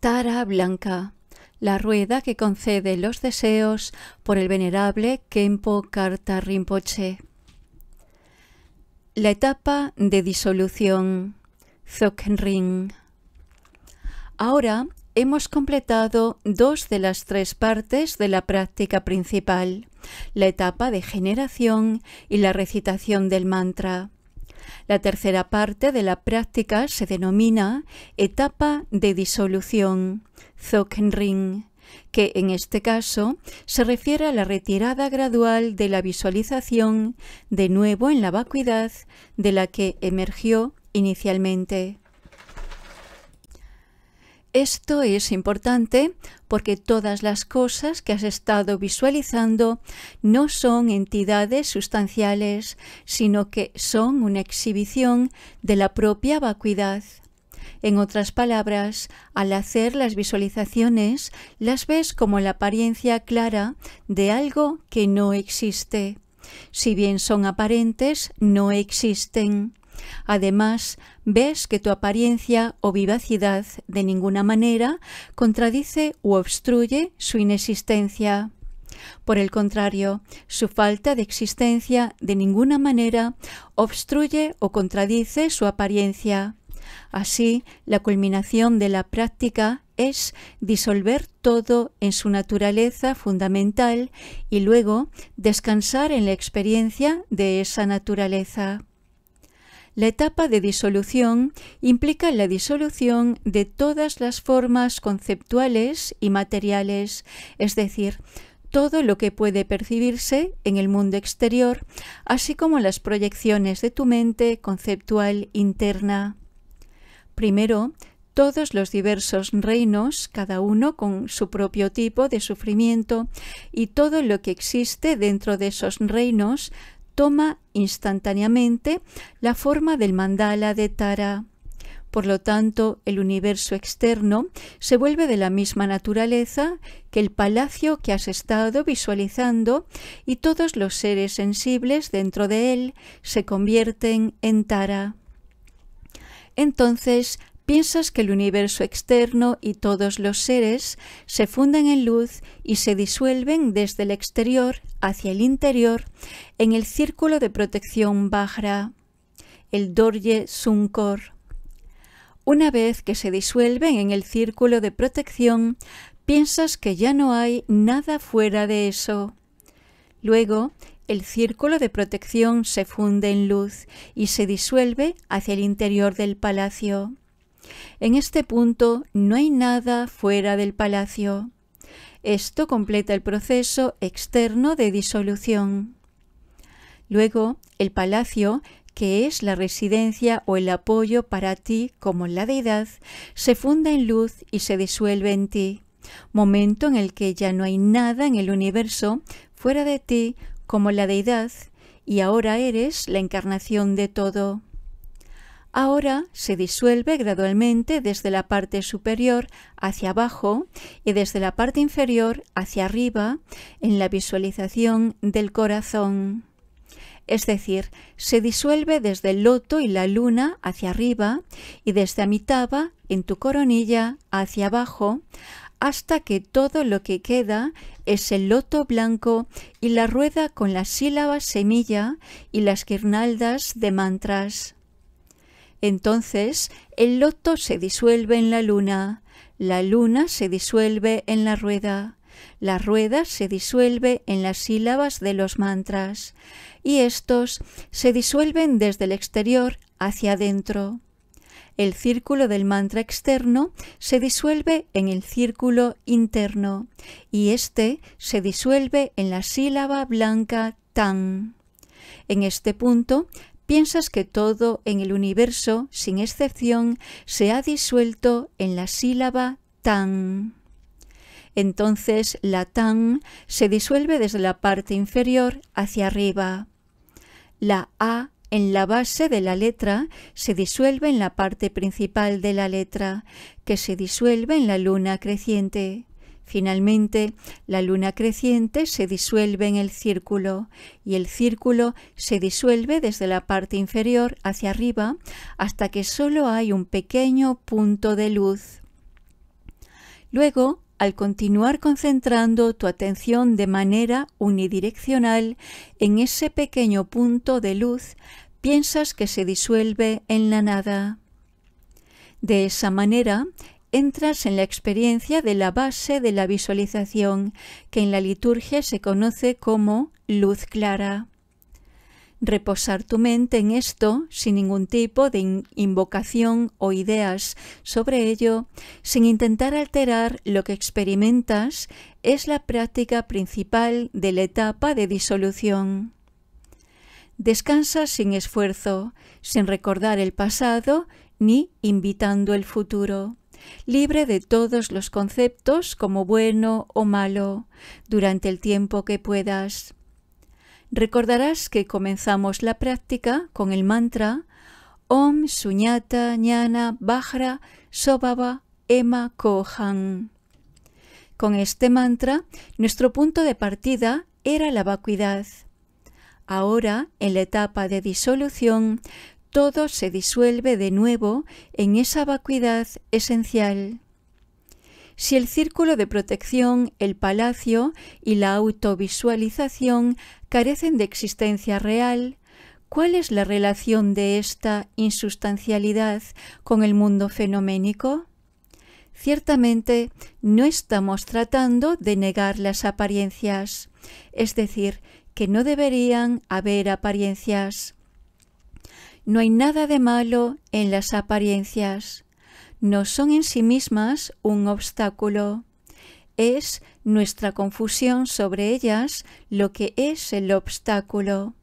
Tara Blanca, la rueda que concede los deseos por el venerable Kempo Karta Rinpoche. La etapa de disolución. Dzogchen Ahora hemos completado dos de las tres partes de la práctica principal, la etapa de generación y la recitación del mantra. La tercera parte de la práctica se denomina etapa de disolución, zokenring, que en este caso se refiere a la retirada gradual de la visualización de nuevo en la vacuidad de la que emergió inicialmente. Esto es importante porque todas las cosas que has estado visualizando no son entidades sustanciales, sino que son una exhibición de la propia vacuidad. En otras palabras, al hacer las visualizaciones, las ves como la apariencia clara de algo que no existe. Si bien son aparentes, no existen. Además, ves que tu apariencia o vivacidad de ninguna manera contradice u obstruye su inexistencia. Por el contrario, su falta de existencia de ninguna manera obstruye o contradice su apariencia. Así, la culminación de la práctica es disolver todo en su naturaleza fundamental y luego descansar en la experiencia de esa naturaleza. La etapa de disolución implica la disolución de todas las formas conceptuales y materiales, es decir, todo lo que puede percibirse en el mundo exterior, así como las proyecciones de tu mente conceptual interna. Primero, todos los diversos reinos, cada uno con su propio tipo de sufrimiento, y todo lo que existe dentro de esos reinos, toma instantáneamente la forma del mandala de Tara. Por lo tanto, el universo externo se vuelve de la misma naturaleza que el palacio que has estado visualizando y todos los seres sensibles dentro de él se convierten en Tara. Entonces, Piensas que el universo externo y todos los seres se funden en luz y se disuelven desde el exterior hacia el interior en el círculo de protección Bajra, el Dorje Sunkor. Una vez que se disuelven en el círculo de protección, piensas que ya no hay nada fuera de eso. Luego, el círculo de protección se funde en luz y se disuelve hacia el interior del palacio. En este punto no hay nada fuera del palacio. Esto completa el proceso externo de disolución. Luego, el palacio, que es la residencia o el apoyo para ti como la deidad, se funda en luz y se disuelve en ti, momento en el que ya no hay nada en el universo fuera de ti como la deidad, y ahora eres la encarnación de todo. Ahora se disuelve gradualmente desde la parte superior hacia abajo y desde la parte inferior hacia arriba en la visualización del corazón. Es decir, se disuelve desde el loto y la luna hacia arriba y desde Amitabha en tu coronilla hacia abajo hasta que todo lo que queda es el loto blanco y la rueda con las sílabas semilla y las guirnaldas de mantras. Entonces el loto se disuelve en la luna, la luna se disuelve en la rueda, la rueda se disuelve en las sílabas de los mantras, y estos se disuelven desde el exterior hacia adentro. El círculo del mantra externo se disuelve en el círculo interno, y éste se disuelve en la sílaba blanca tan. En este punto piensas que todo en el universo, sin excepción, se ha disuelto en la sílaba tan. Entonces la tan se disuelve desde la parte inferior hacia arriba. La a en la base de la letra se disuelve en la parte principal de la letra, que se disuelve en la luna creciente. Finalmente, la luna creciente se disuelve en el círculo y el círculo se disuelve desde la parte inferior hacia arriba hasta que solo hay un pequeño punto de luz. Luego, al continuar concentrando tu atención de manera unidireccional en ese pequeño punto de luz, piensas que se disuelve en la nada. De esa manera, entras en la experiencia de la base de la visualización, que en la liturgia se conoce como luz clara. Reposar tu mente en esto, sin ningún tipo de invocación o ideas sobre ello, sin intentar alterar lo que experimentas, es la práctica principal de la etapa de disolución. Descansa sin esfuerzo, sin recordar el pasado ni invitando el futuro libre de todos los conceptos como bueno o malo, durante el tiempo que puedas. Recordarás que comenzamos la práctica con el mantra Om Suñata Ñana Bahra, Sobhava Ema Kohan. Con este mantra, nuestro punto de partida era la vacuidad. Ahora, en la etapa de disolución, todo se disuelve de nuevo en esa vacuidad esencial. Si el círculo de protección, el palacio y la autovisualización carecen de existencia real, ¿cuál es la relación de esta insustancialidad con el mundo fenoménico? Ciertamente, no estamos tratando de negar las apariencias, es decir, que no deberían haber apariencias. No hay nada de malo en las apariencias. No son en sí mismas un obstáculo. Es nuestra confusión sobre ellas lo que es el obstáculo.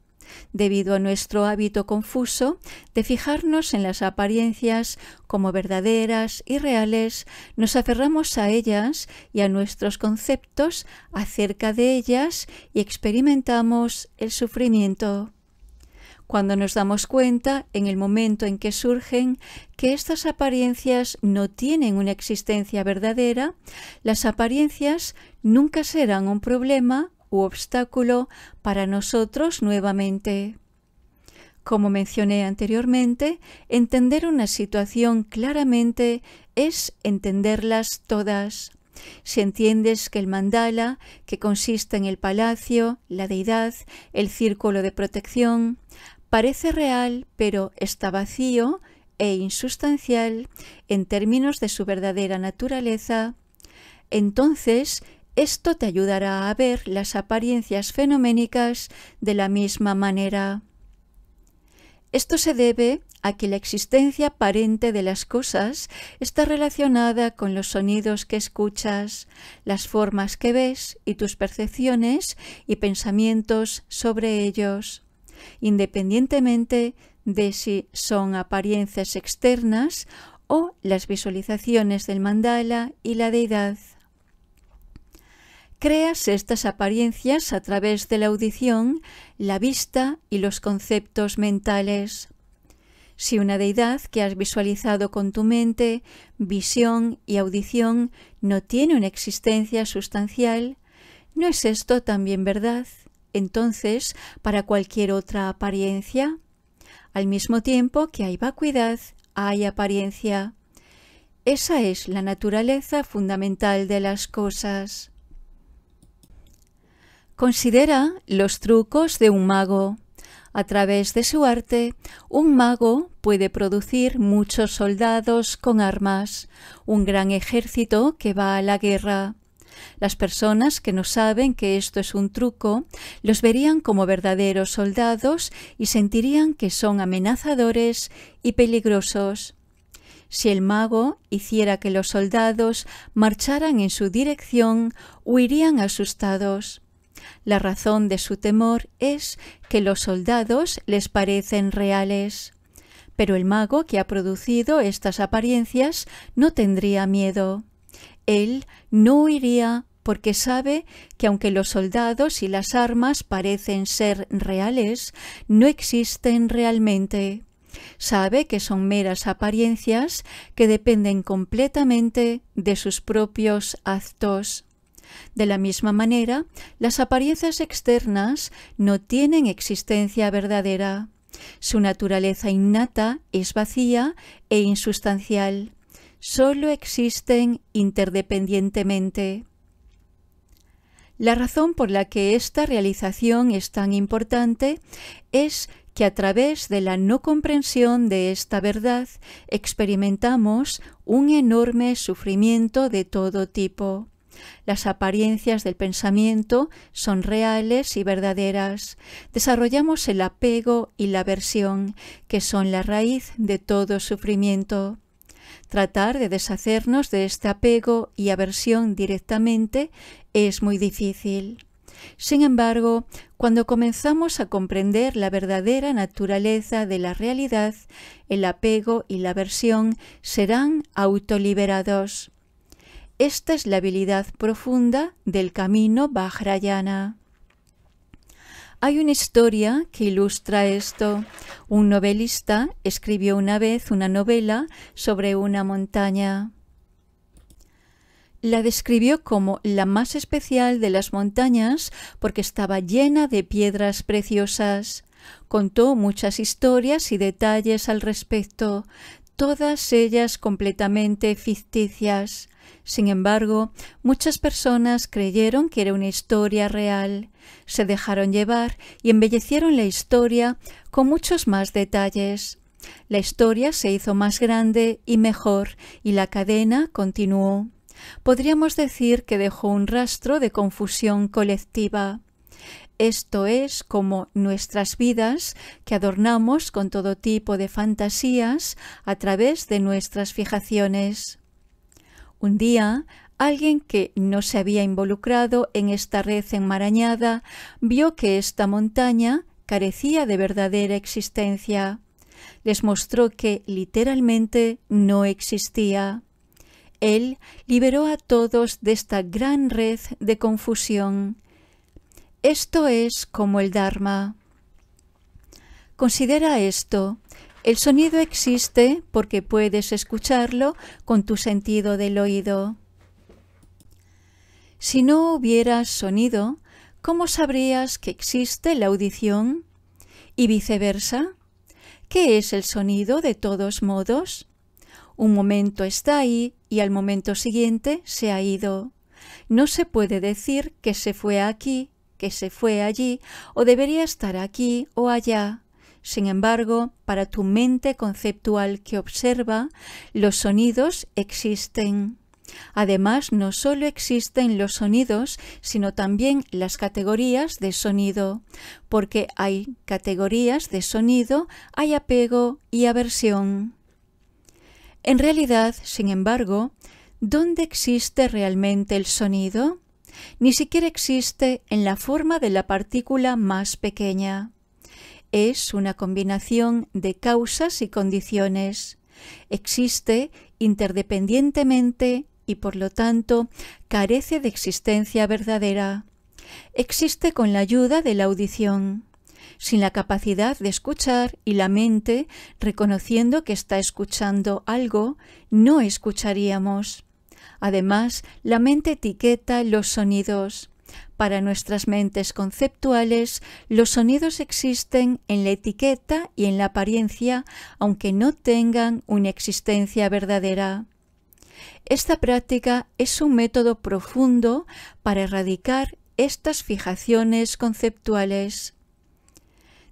Debido a nuestro hábito confuso de fijarnos en las apariencias como verdaderas y reales, nos aferramos a ellas y a nuestros conceptos acerca de ellas y experimentamos el sufrimiento cuando nos damos cuenta, en el momento en que surgen, que estas apariencias no tienen una existencia verdadera, las apariencias nunca serán un problema u obstáculo para nosotros nuevamente. Como mencioné anteriormente, entender una situación claramente es entenderlas todas. Si entiendes que el mandala, que consiste en el palacio, la deidad, el círculo de protección, parece real, pero está vacío e insustancial en términos de su verdadera naturaleza, entonces esto te ayudará a ver las apariencias fenoménicas de la misma manera. Esto se debe a que la existencia aparente de las cosas está relacionada con los sonidos que escuchas, las formas que ves y tus percepciones y pensamientos sobre ellos independientemente de si son apariencias externas o las visualizaciones del mandala y la deidad. Creas estas apariencias a través de la audición, la vista y los conceptos mentales. Si una deidad que has visualizado con tu mente, visión y audición no tiene una existencia sustancial, ¿no es esto también verdad? entonces para cualquier otra apariencia? Al mismo tiempo que hay vacuidad, hay apariencia. Esa es la naturaleza fundamental de las cosas. Considera los trucos de un mago. A través de su arte, un mago puede producir muchos soldados con armas, un gran ejército que va a la guerra, las personas que no saben que esto es un truco los verían como verdaderos soldados y sentirían que son amenazadores y peligrosos. Si el mago hiciera que los soldados marcharan en su dirección, huirían asustados. La razón de su temor es que los soldados les parecen reales. Pero el mago que ha producido estas apariencias no tendría miedo. Él no huiría porque sabe que aunque los soldados y las armas parecen ser reales, no existen realmente. Sabe que son meras apariencias que dependen completamente de sus propios actos. De la misma manera, las apariencias externas no tienen existencia verdadera. Su naturaleza innata es vacía e insustancial solo existen interdependientemente. La razón por la que esta realización es tan importante es que a través de la no comprensión de esta verdad experimentamos un enorme sufrimiento de todo tipo. Las apariencias del pensamiento son reales y verdaderas. Desarrollamos el apego y la aversión, que son la raíz de todo sufrimiento. Tratar de deshacernos de este apego y aversión directamente es muy difícil. Sin embargo, cuando comenzamos a comprender la verdadera naturaleza de la realidad, el apego y la aversión serán autoliberados. Esta es la habilidad profunda del camino Vajrayana. Hay una historia que ilustra esto. Un novelista escribió una vez una novela sobre una montaña. La describió como la más especial de las montañas porque estaba llena de piedras preciosas. Contó muchas historias y detalles al respecto, todas ellas completamente ficticias. Sin embargo, muchas personas creyeron que era una historia real, se dejaron llevar y embellecieron la historia con muchos más detalles. La historia se hizo más grande y mejor y la cadena continuó. Podríamos decir que dejó un rastro de confusión colectiva. Esto es como nuestras vidas que adornamos con todo tipo de fantasías a través de nuestras fijaciones. Un día, alguien que no se había involucrado en esta red enmarañada vio que esta montaña carecía de verdadera existencia. Les mostró que literalmente no existía. Él liberó a todos de esta gran red de confusión. Esto es como el Dharma. Considera esto. El sonido existe porque puedes escucharlo con tu sentido del oído. Si no hubieras sonido, ¿cómo sabrías que existe la audición? Y viceversa. ¿Qué es el sonido de todos modos? Un momento está ahí y al momento siguiente se ha ido. No se puede decir que se fue aquí, que se fue allí, o debería estar aquí o allá. Sin embargo, para tu mente conceptual que observa, los sonidos existen. Además, no solo existen los sonidos, sino también las categorías de sonido, porque hay categorías de sonido, hay apego y aversión. En realidad, sin embargo, ¿dónde existe realmente el sonido? Ni siquiera existe en la forma de la partícula más pequeña es una combinación de causas y condiciones. Existe interdependientemente y por lo tanto carece de existencia verdadera. Existe con la ayuda de la audición, sin la capacidad de escuchar y la mente, reconociendo que está escuchando algo, no escucharíamos. Además, la mente etiqueta los sonidos, para nuestras mentes conceptuales, los sonidos existen en la etiqueta y en la apariencia, aunque no tengan una existencia verdadera. Esta práctica es un método profundo para erradicar estas fijaciones conceptuales.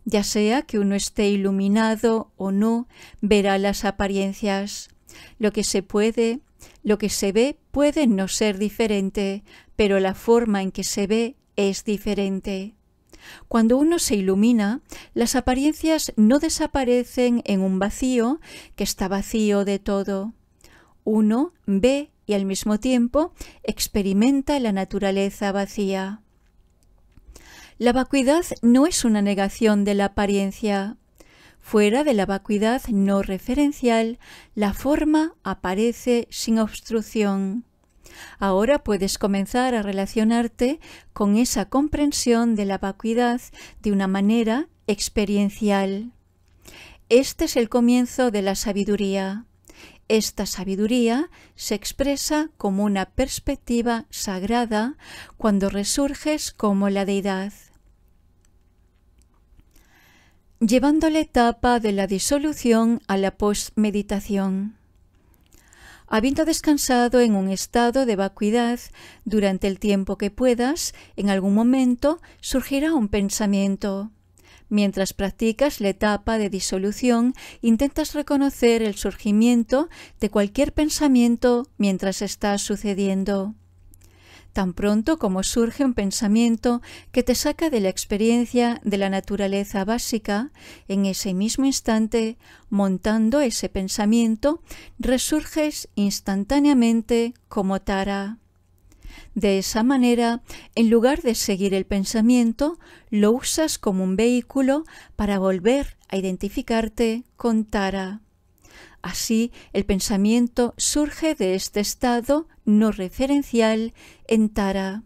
Ya sea que uno esté iluminado o no, verá las apariencias. Lo que se puede, lo que se ve puede no ser diferente, pero la forma en que se ve es diferente. Cuando uno se ilumina, las apariencias no desaparecen en un vacío que está vacío de todo. Uno ve y al mismo tiempo experimenta la naturaleza vacía. La vacuidad no es una negación de la apariencia. Fuera de la vacuidad no referencial, la forma aparece sin obstrucción. Ahora puedes comenzar a relacionarte con esa comprensión de la vacuidad de una manera experiencial. Este es el comienzo de la sabiduría. Esta sabiduría se expresa como una perspectiva sagrada cuando resurges como la deidad. Llevando la etapa de la disolución a la postmeditación habiendo descansado en un estado de vacuidad durante el tiempo que puedas, en algún momento surgirá un pensamiento. Mientras practicas la etapa de disolución, intentas reconocer el surgimiento de cualquier pensamiento mientras está sucediendo tan pronto como surge un pensamiento que te saca de la experiencia de la naturaleza básica, en ese mismo instante, montando ese pensamiento, resurges instantáneamente como Tara. De esa manera, en lugar de seguir el pensamiento, lo usas como un vehículo para volver a identificarte con Tara. Así, el pensamiento surge de este estado no referencial en Tara.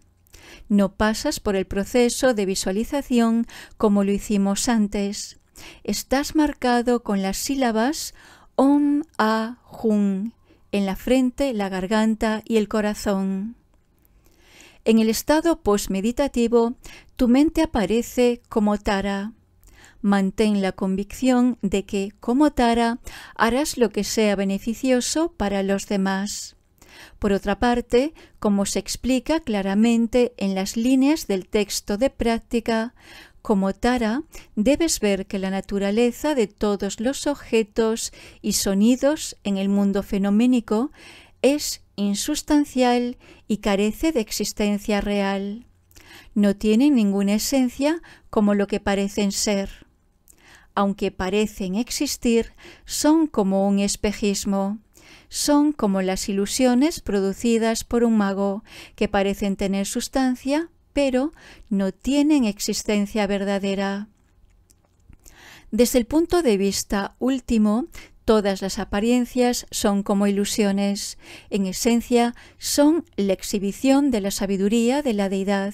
No pasas por el proceso de visualización como lo hicimos antes. Estás marcado con las sílabas Om A hun en la frente, la garganta y el corazón. En el estado postmeditativo, tu mente aparece como Tara mantén la convicción de que, como Tara, harás lo que sea beneficioso para los demás. Por otra parte, como se explica claramente en las líneas del texto de práctica, como Tara, debes ver que la naturaleza de todos los objetos y sonidos en el mundo fenoménico es insustancial y carece de existencia real. No tienen ninguna esencia como lo que parecen ser aunque parecen existir, son como un espejismo. Son como las ilusiones producidas por un mago, que parecen tener sustancia, pero no tienen existencia verdadera. Desde el punto de vista último Todas las apariencias son como ilusiones. En esencia, son la exhibición de la sabiduría de la deidad,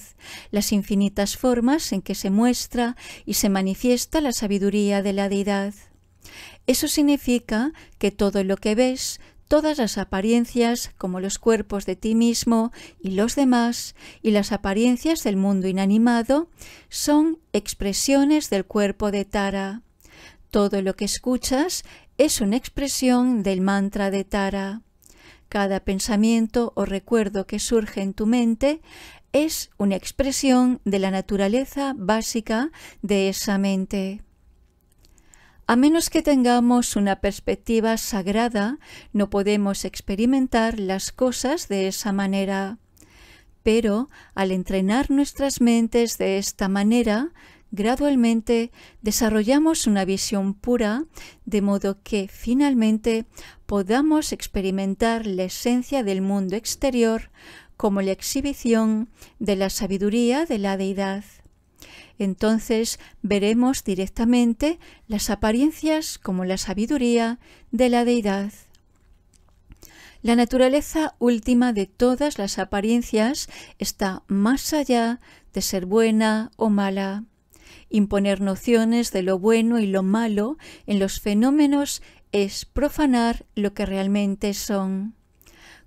las infinitas formas en que se muestra y se manifiesta la sabiduría de la deidad. Eso significa que todo lo que ves, todas las apariencias, como los cuerpos de ti mismo y los demás, y las apariencias del mundo inanimado, son expresiones del cuerpo de Tara. Todo lo que escuchas es una expresión del mantra de Tara. Cada pensamiento o recuerdo que surge en tu mente es una expresión de la naturaleza básica de esa mente. A menos que tengamos una perspectiva sagrada, no podemos experimentar las cosas de esa manera. Pero al entrenar nuestras mentes de esta manera, Gradualmente desarrollamos una visión pura, de modo que finalmente podamos experimentar la esencia del mundo exterior como la exhibición de la sabiduría de la deidad. Entonces veremos directamente las apariencias como la sabiduría de la deidad. La naturaleza última de todas las apariencias está más allá de ser buena o mala. Imponer nociones de lo bueno y lo malo en los fenómenos es profanar lo que realmente son.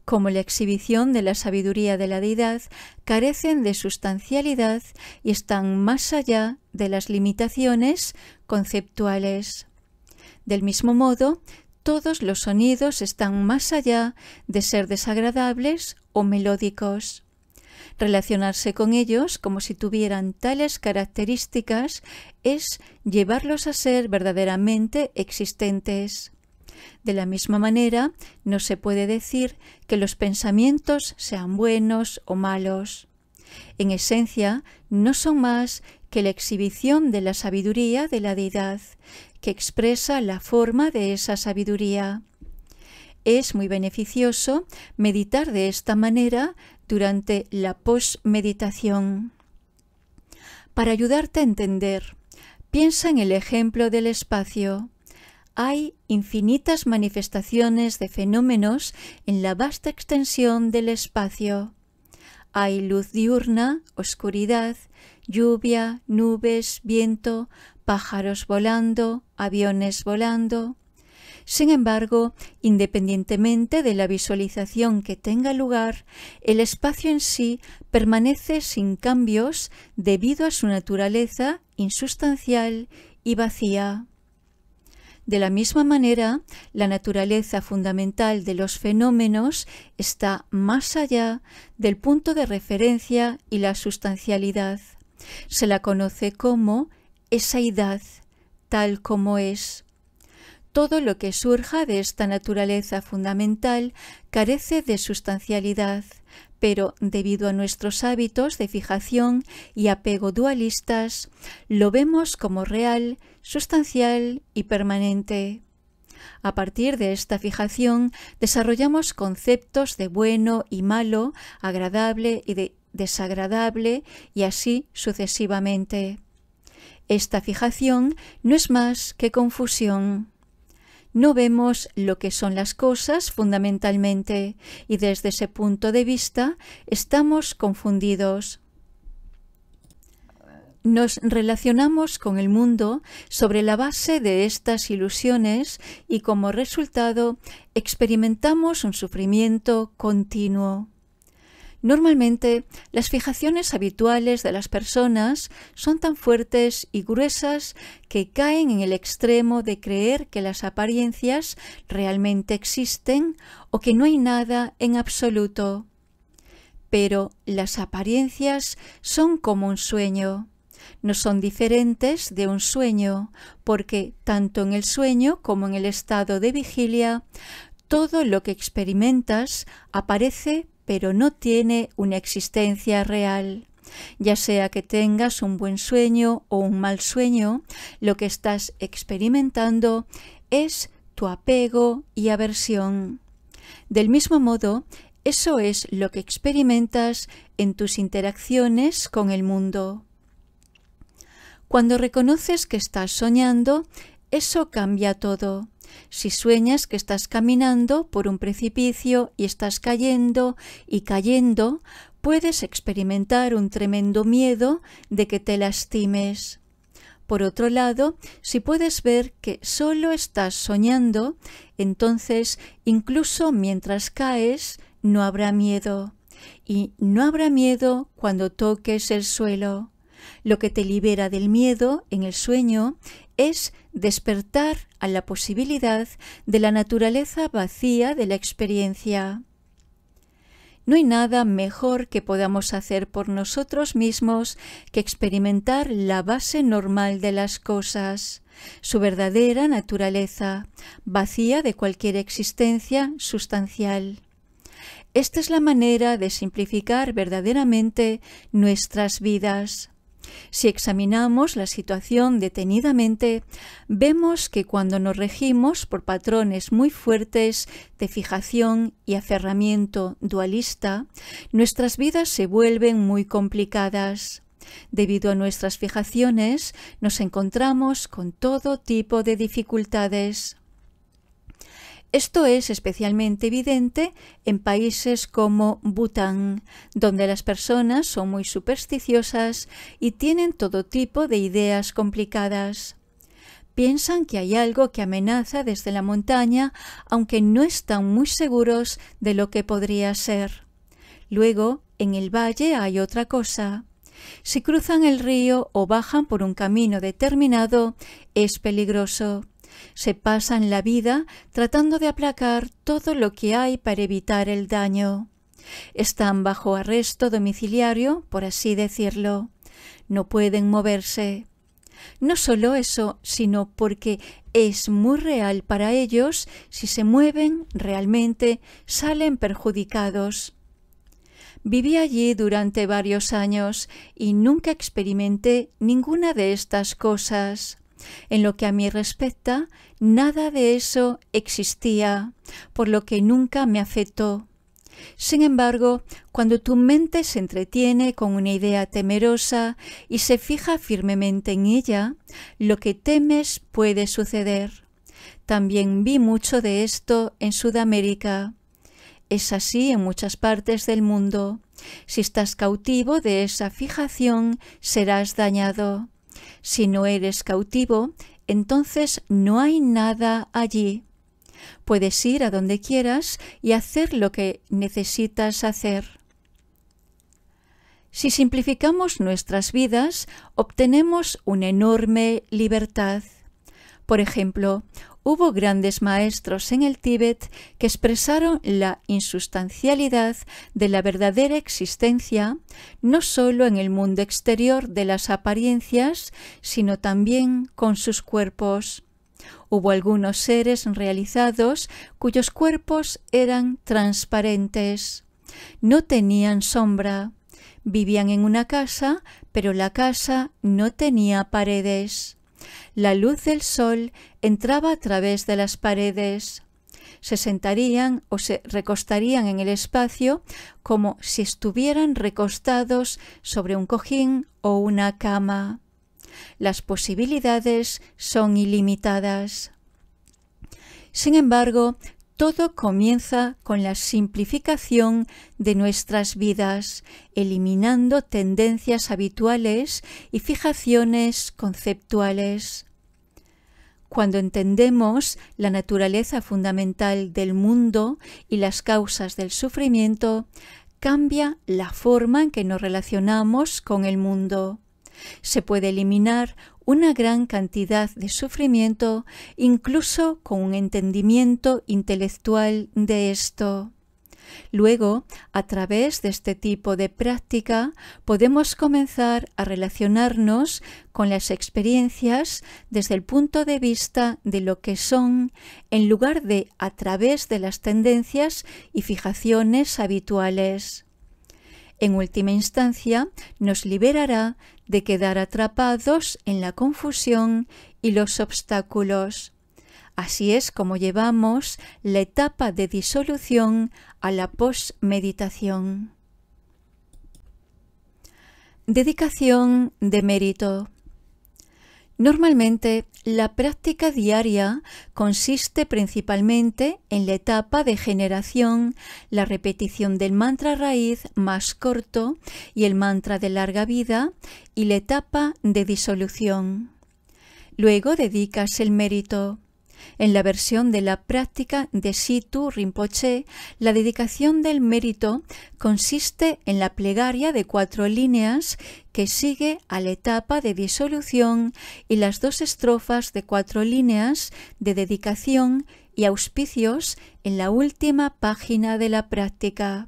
Como la exhibición de la sabiduría de la deidad, carecen de sustancialidad y están más allá de las limitaciones conceptuales. Del mismo modo, todos los sonidos están más allá de ser desagradables o melódicos. Relacionarse con ellos como si tuvieran tales características es llevarlos a ser verdaderamente existentes. De la misma manera, no se puede decir que los pensamientos sean buenos o malos. En esencia, no son más que la exhibición de la sabiduría de la deidad, que expresa la forma de esa sabiduría. Es muy beneficioso meditar de esta manera durante la posmeditación. Para ayudarte a entender, piensa en el ejemplo del espacio. Hay infinitas manifestaciones de fenómenos en la vasta extensión del espacio. Hay luz diurna, oscuridad, lluvia, nubes, viento, pájaros volando, aviones volando, sin embargo, independientemente de la visualización que tenga lugar, el espacio en sí permanece sin cambios debido a su naturaleza insustancial y vacía. De la misma manera, la naturaleza fundamental de los fenómenos está más allá del punto de referencia y la sustancialidad. Se la conoce como esaidad, tal como es todo lo que surja de esta naturaleza fundamental carece de sustancialidad, pero debido a nuestros hábitos de fijación y apego dualistas, lo vemos como real, sustancial y permanente. A partir de esta fijación desarrollamos conceptos de bueno y malo, agradable y desagradable y así sucesivamente. Esta fijación no es más que confusión. No vemos lo que son las cosas fundamentalmente y desde ese punto de vista estamos confundidos. Nos relacionamos con el mundo sobre la base de estas ilusiones y como resultado experimentamos un sufrimiento continuo. Normalmente, las fijaciones habituales de las personas son tan fuertes y gruesas que caen en el extremo de creer que las apariencias realmente existen o que no hay nada en absoluto. Pero las apariencias son como un sueño no son diferentes de un sueño, porque tanto en el sueño como en el estado de vigilia, todo lo que experimentas aparece pero no tiene una existencia real. Ya sea que tengas un buen sueño o un mal sueño, lo que estás experimentando es tu apego y aversión. Del mismo modo, eso es lo que experimentas en tus interacciones con el mundo. Cuando reconoces que estás soñando, eso cambia todo. Si sueñas que estás caminando por un precipicio y estás cayendo y cayendo, puedes experimentar un tremendo miedo de que te lastimes. Por otro lado, si puedes ver que solo estás soñando, entonces incluso mientras caes no habrá miedo. Y no habrá miedo cuando toques el suelo. Lo que te libera del miedo en el sueño es despertar a la posibilidad de la naturaleza vacía de la experiencia. No hay nada mejor que podamos hacer por nosotros mismos que experimentar la base normal de las cosas, su verdadera naturaleza, vacía de cualquier existencia sustancial. Esta es la manera de simplificar verdaderamente nuestras vidas. Si examinamos la situación detenidamente, vemos que cuando nos regimos por patrones muy fuertes de fijación y aferramiento dualista, nuestras vidas se vuelven muy complicadas. Debido a nuestras fijaciones, nos encontramos con todo tipo de dificultades. Esto es especialmente evidente en países como Bután, donde las personas son muy supersticiosas y tienen todo tipo de ideas complicadas. Piensan que hay algo que amenaza desde la montaña, aunque no están muy seguros de lo que podría ser. Luego, en el valle hay otra cosa. Si cruzan el río o bajan por un camino determinado, es peligroso se pasan la vida tratando de aplacar todo lo que hay para evitar el daño. Están bajo arresto domiciliario, por así decirlo. No pueden moverse. No solo eso, sino porque es muy real para ellos, si se mueven realmente, salen perjudicados. Viví allí durante varios años y nunca experimenté ninguna de estas cosas. En lo que a mí respecta, nada de eso existía, por lo que nunca me afectó. Sin embargo, cuando tu mente se entretiene con una idea temerosa y se fija firmemente en ella, lo que temes puede suceder. También vi mucho de esto en Sudamérica. Es así en muchas partes del mundo. Si estás cautivo de esa fijación, serás dañado. Si no eres cautivo, entonces no hay nada allí. Puedes ir a donde quieras y hacer lo que necesitas hacer. Si simplificamos nuestras vidas, obtenemos una enorme libertad. Por ejemplo, hubo grandes maestros en el Tíbet que expresaron la insustancialidad de la verdadera existencia, no sólo en el mundo exterior de las apariencias, sino también con sus cuerpos. Hubo algunos seres realizados cuyos cuerpos eran transparentes. No tenían sombra. Vivían en una casa, pero la casa no tenía paredes. La luz del sol entraba a través de las paredes. Se sentarían o se recostarían en el espacio como si estuvieran recostados sobre un cojín o una cama. Las posibilidades son ilimitadas. Sin embargo, todo comienza con la simplificación de nuestras vidas, eliminando tendencias habituales y fijaciones conceptuales cuando entendemos la naturaleza fundamental del mundo y las causas del sufrimiento, cambia la forma en que nos relacionamos con el mundo. Se puede eliminar una gran cantidad de sufrimiento incluso con un entendimiento intelectual de esto. Luego, a través de este tipo de práctica, podemos comenzar a relacionarnos con las experiencias desde el punto de vista de lo que son, en lugar de a través de las tendencias y fijaciones habituales. En última instancia, nos liberará de quedar atrapados en la confusión y los obstáculos Así es como llevamos la etapa de disolución a la posmeditación. Dedicación de mérito. Normalmente, la práctica diaria consiste principalmente en la etapa de generación, la repetición del mantra raíz más corto y el mantra de larga vida y la etapa de disolución. Luego dedicas el mérito. En la versión de la práctica de Situ Rinpoche, la dedicación del mérito consiste en la plegaria de cuatro líneas que sigue a la etapa de disolución y las dos estrofas de cuatro líneas de dedicación y auspicios en la última página de la práctica.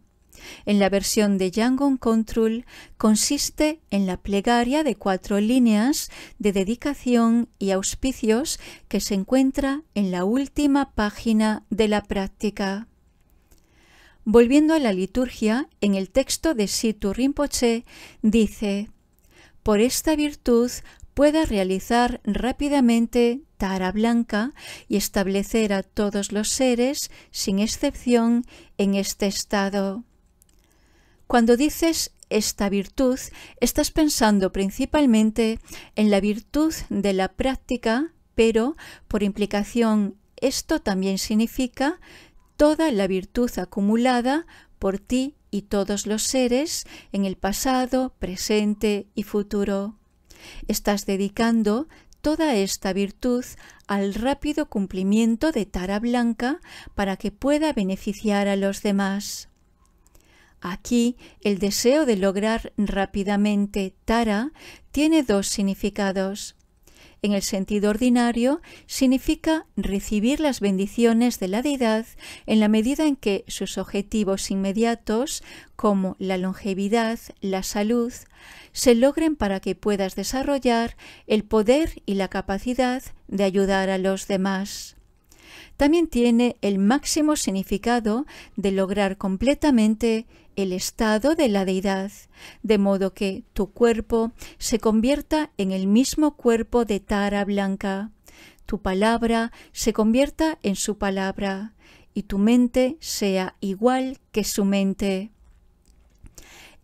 En la versión de Yangon Control consiste en la plegaria de cuatro líneas de dedicación y auspicios que se encuentra en la última página de la práctica. Volviendo a la liturgia, en el texto de Situ Rinpoche dice: Por esta virtud pueda realizar rápidamente tara blanca y establecer a todos los seres, sin excepción, en este estado. Cuando dices esta virtud, estás pensando principalmente en la virtud de la práctica, pero por implicación esto también significa toda la virtud acumulada por ti y todos los seres en el pasado, presente y futuro. Estás dedicando toda esta virtud al rápido cumplimiento de Tara Blanca para que pueda beneficiar a los demás. Aquí el deseo de lograr rápidamente tara tiene dos significados. En el sentido ordinario, significa recibir las bendiciones de la deidad en la medida en que sus objetivos inmediatos, como la longevidad, la salud, se logren para que puedas desarrollar el poder y la capacidad de ayudar a los demás también tiene el máximo significado de lograr completamente el estado de la deidad, de modo que tu cuerpo se convierta en el mismo cuerpo de Tara Blanca, tu palabra se convierta en su palabra, y tu mente sea igual que su mente.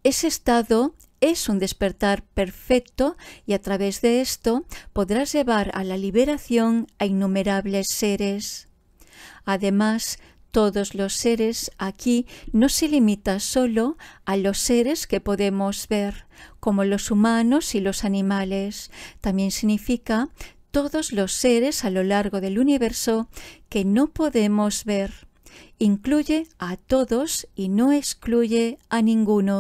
Ese estado es un despertar perfecto y a través de esto podrás llevar a la liberación a innumerables seres. Además, todos los seres aquí no se limita solo a los seres que podemos ver, como los humanos y los animales. También significa todos los seres a lo largo del universo que no podemos ver. Incluye a todos y no excluye a ninguno.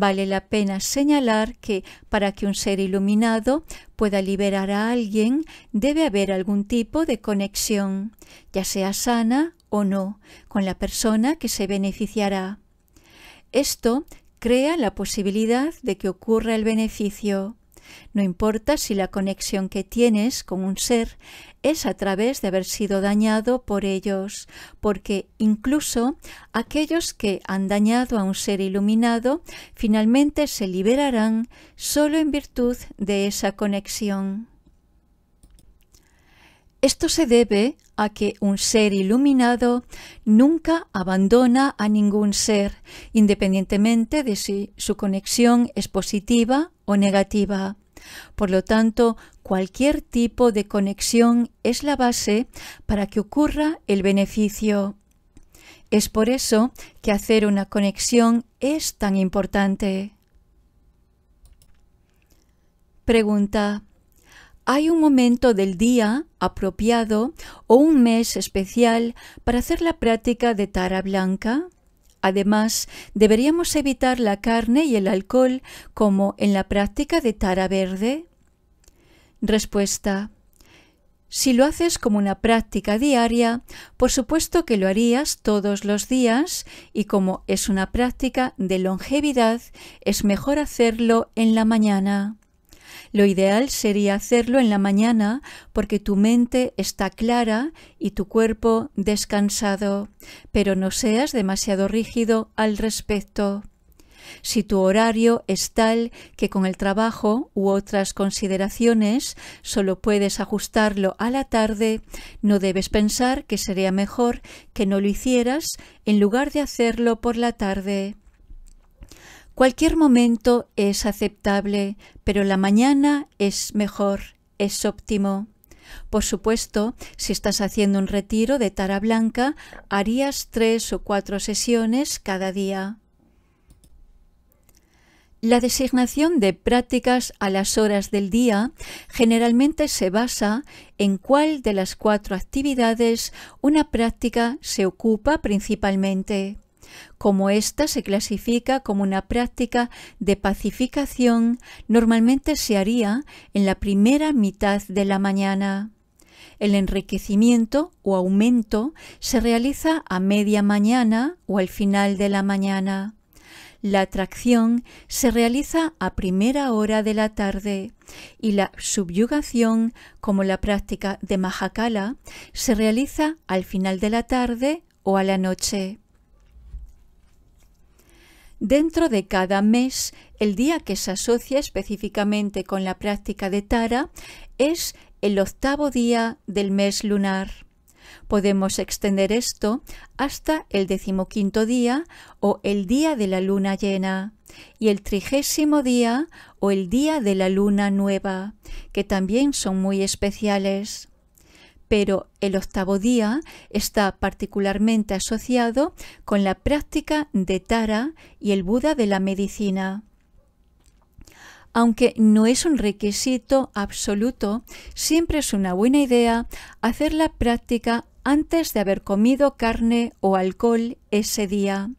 Vale la pena señalar que para que un ser iluminado pueda liberar a alguien debe haber algún tipo de conexión, ya sea sana o no, con la persona que se beneficiará. Esto crea la posibilidad de que ocurra el beneficio. No importa si la conexión que tienes con un ser es a través de haber sido dañado por ellos, porque incluso aquellos que han dañado a un ser iluminado finalmente se liberarán solo en virtud de esa conexión. Esto se debe a que un ser iluminado nunca abandona a ningún ser, independientemente de si su conexión es positiva o negativa. Por lo tanto, cualquier tipo de conexión es la base para que ocurra el beneficio. Es por eso que hacer una conexión es tan importante. Pregunta. ¿Hay un momento del día apropiado o un mes especial para hacer la práctica de tara blanca? Además, deberíamos evitar la carne y el alcohol como en la práctica de tara verde. Respuesta. Si lo haces como una práctica diaria, por supuesto que lo harías todos los días y como es una práctica de longevidad, es mejor hacerlo en la mañana. Lo ideal sería hacerlo en la mañana porque tu mente está clara y tu cuerpo descansado, pero no seas demasiado rígido al respecto. Si tu horario es tal que con el trabajo u otras consideraciones solo puedes ajustarlo a la tarde, no debes pensar que sería mejor que no lo hicieras en lugar de hacerlo por la tarde. Cualquier momento es aceptable, pero la mañana es mejor, es óptimo. Por supuesto, si estás haciendo un retiro de tara blanca, harías tres o cuatro sesiones cada día. La designación de prácticas a las horas del día generalmente se basa en cuál de las cuatro actividades una práctica se ocupa principalmente como ésta se clasifica como una práctica de pacificación, normalmente se haría en la primera mitad de la mañana. El enriquecimiento o aumento se realiza a media mañana o al final de la mañana. La atracción se realiza a primera hora de la tarde y la subyugación, como la práctica de Mahakala, se realiza al final de la tarde o a la noche. Dentro de cada mes, el día que se asocia específicamente con la práctica de Tara es el octavo día del mes lunar. Podemos extender esto hasta el decimoquinto día o el día de la luna llena y el trigésimo día o el día de la luna nueva, que también son muy especiales pero el octavo día está particularmente asociado con la práctica de Tara y el Buda de la medicina. Aunque no es un requisito absoluto, siempre es una buena idea hacer la práctica antes de haber comido carne o alcohol ese día.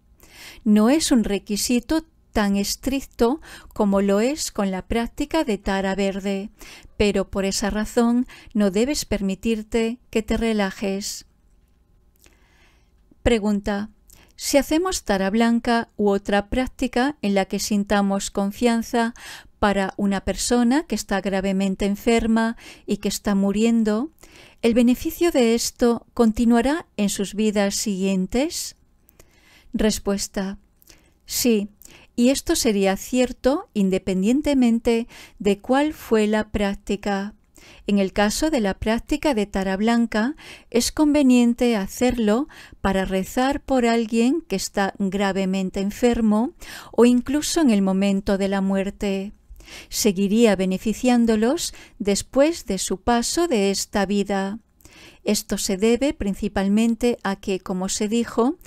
No es un requisito tan estricto como lo es con la práctica de tara verde, pero por esa razón no debes permitirte que te relajes. Pregunta. Si hacemos tara blanca u otra práctica en la que sintamos confianza para una persona que está gravemente enferma y que está muriendo, ¿el beneficio de esto continuará en sus vidas siguientes? Respuesta. Sí, y esto sería cierto independientemente de cuál fue la práctica. En el caso de la práctica de tara blanca, es conveniente hacerlo para rezar por alguien que está gravemente enfermo o incluso en el momento de la muerte. Seguiría beneficiándolos después de su paso de esta vida. Esto se debe principalmente a que, como se dijo,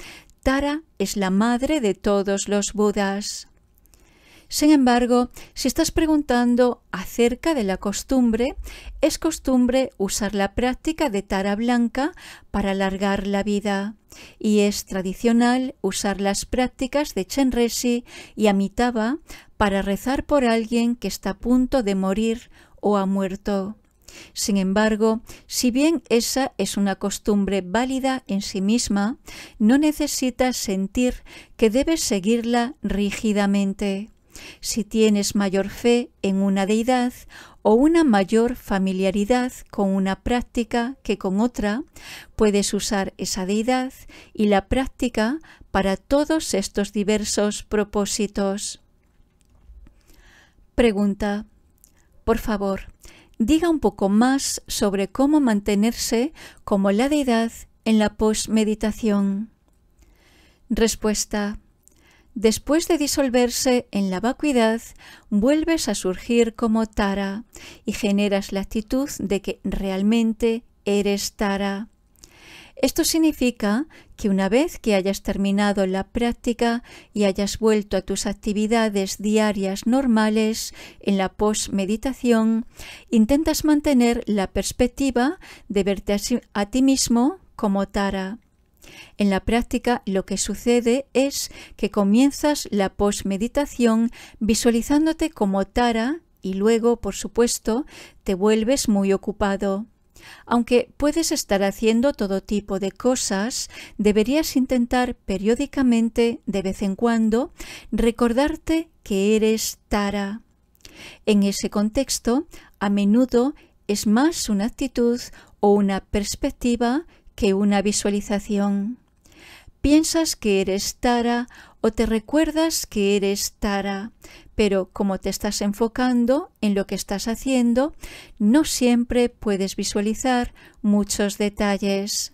Tara es la madre de todos los Budas. Sin embargo, si estás preguntando acerca de la costumbre, es costumbre usar la práctica de tara blanca para alargar la vida y es tradicional usar las prácticas de Chenresi y Amitabha para rezar por alguien que está a punto de morir o ha muerto. Sin embargo, si bien esa es una costumbre válida en sí misma, no necesitas sentir que debes seguirla rígidamente. Si tienes mayor fe en una deidad o una mayor familiaridad con una práctica que con otra, puedes usar esa deidad y la práctica para todos estos diversos propósitos. Pregunta. Por favor, diga un poco más sobre cómo mantenerse como la deidad en la posmeditación. Respuesta. Después de disolverse en la vacuidad, vuelves a surgir como Tara y generas la actitud de que realmente eres Tara. Esto significa que una vez que hayas terminado la práctica y hayas vuelto a tus actividades diarias normales en la post-meditación, intentas mantener la perspectiva de verte a, ti mismo como Tara. En la práctica lo que sucede es que comienzas la post-meditación visualizándote como Tara y luego, por supuesto, te vuelves muy ocupado. Aunque puedes estar haciendo todo tipo de cosas, deberías intentar periódicamente, de vez en cuando, recordarte que eres Tara. En ese contexto, a menudo es más una actitud o una perspectiva que una visualización. Piensas que eres Tara o te recuerdas que eres Tara, pero como te estás enfocando en lo que estás haciendo, no siempre puedes visualizar muchos detalles.